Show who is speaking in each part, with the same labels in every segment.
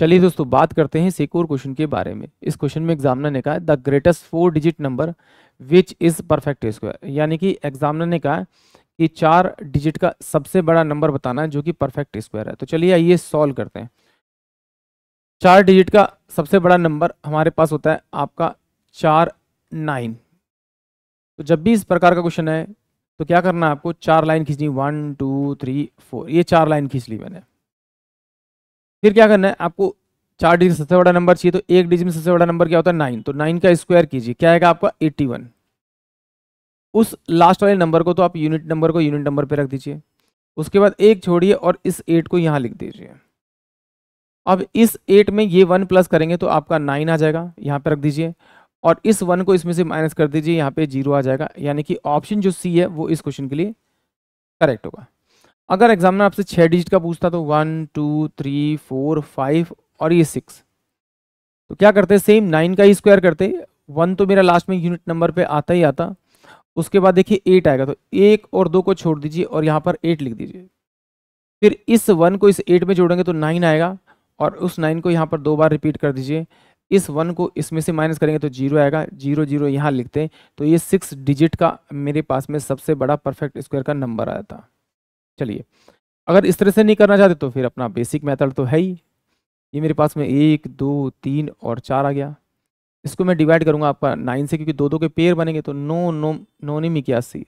Speaker 1: चलिए दोस्तों बात करते हैं सिक्योर क्वेश्चन के बारे में इस क्वेश्चन में एग्जामिनर ने कहा the greatest four digit number which is perfect square यानी कि एग्जामिनर ने कहा कि चार डिजिट का सबसे बड़ा नंबर बताना है जो कि परफेक्ट स्क्वायर है तो चलिए आइए सॉल्व करते हैं चार डिजिट का सबसे बड़ा नंबर हमारे पास होता है आपका चार नाइन तो जब भी इस प्रकार का क्वेश्चन है तो क्या करना है आपको चार लाइन खींचनी वन टू थ्री फोर ये चार लाइन खींच ली मैंने फिर क्या करना है आपको चार डिजिट सबसे बड़ा नंबर चाहिए तो एक डिजिट में सबसे बड़ा नंबर क्या होता है नाइन तो नाइन का स्क्वायर कीजिए क्या आएगा आपका एट्टी वन उस लास्ट वाले नंबर को तो आप यूनिट नंबर को यूनिट नंबर पे रख दीजिए उसके बाद एक छोड़िए और इस एट को यहाँ लिख दीजिए अब इस एट में ये वन प्लस करेंगे तो आपका नाइन आ जाएगा यहाँ पर रख दीजिए और इस वन को इसमें से माइनस कर दीजिए यहाँ पे जीरो आ जाएगा यानी कि ऑप्शन जो सी है वो इस क्वेश्चन के लिए करेक्ट होगा अगर एग्जामिनर आपसे छः डिजिट का पूछता तो one two three four five और ये सिक्स तो क्या करते सेम नाइन का ही स्क्वायर करते वन तो मेरा लास्ट में यूनिट नंबर पे आता ही आता उसके बाद देखिए एट आएगा तो एक और दो को छोड़ दीजिए और यहाँ पर एट लिख दीजिए फिर इस वन को इस एट में जोड़ेंगे तो नाइन आएगा और उस नाइन को यहाँ पर दो बार रिपीट कर दीजिए इस वन को इसमें से माइनस करेंगे तो जीरो आएगा जीरो जीरो यहाँ लिखते हैं तो ये सिक्स डिजिट का मेरे पास में सबसे बड़ा परफेक्ट स्क्वायर का नंबर आया था चलिए अगर इस तरह से नहीं करना चाहते तो फिर अपना बेसिक मेथड तो है ही ये मेरे पास में एक दो तीन और चार आ गया इसको मैं डिवाइड करूंगा आपका नाइन से क्योंकि दो दो के पेयर बनेंगे तो नो नो नो नहीं इक्यासी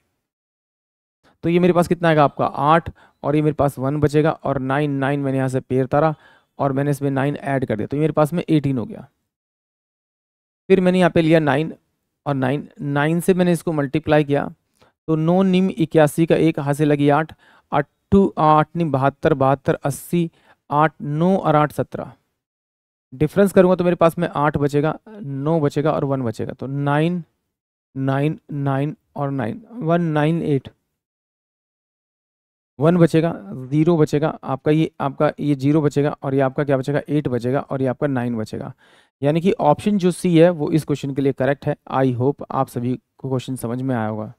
Speaker 1: तो ये मेरे पास कितना आएगा आपका आठ और ये मेरे पास वन बचेगा और नाइन नाइन मैंने यहाँ से पेयर तारा और मैंने इसमें नाइन ऐड कर दिया तो ये मेरे पास में एटीन हो गया फिर मैंने यहाँ पे लिया नाइन और नाइन नाइन से मैंने इसको मल्टीप्लाई किया तो नो निम इक्यासी का एक हासिल लगी आठ टू आठ नहीं बहत्तर बहत्तर अस्सी आठ नौ और आठ सत्रह डिफरेंस करूँगा तो मेरे पास में आठ बचेगा नौ बचेगा और वन बचेगा तो नाइन नाइन नाइन और nine one nine eight one बचेगा ज़ीरो बचेगा आपका ये आपका ये जीरो बचेगा और ये आपका क्या बचेगा एट बचेगा और ये आपका नाइन बचेगा यानी कि ऑप्शन जो सी है वो इस क्वेश्चन के लिए करेक्ट है आई होप आप सभी को क्वेश्चन समझ में आया होगा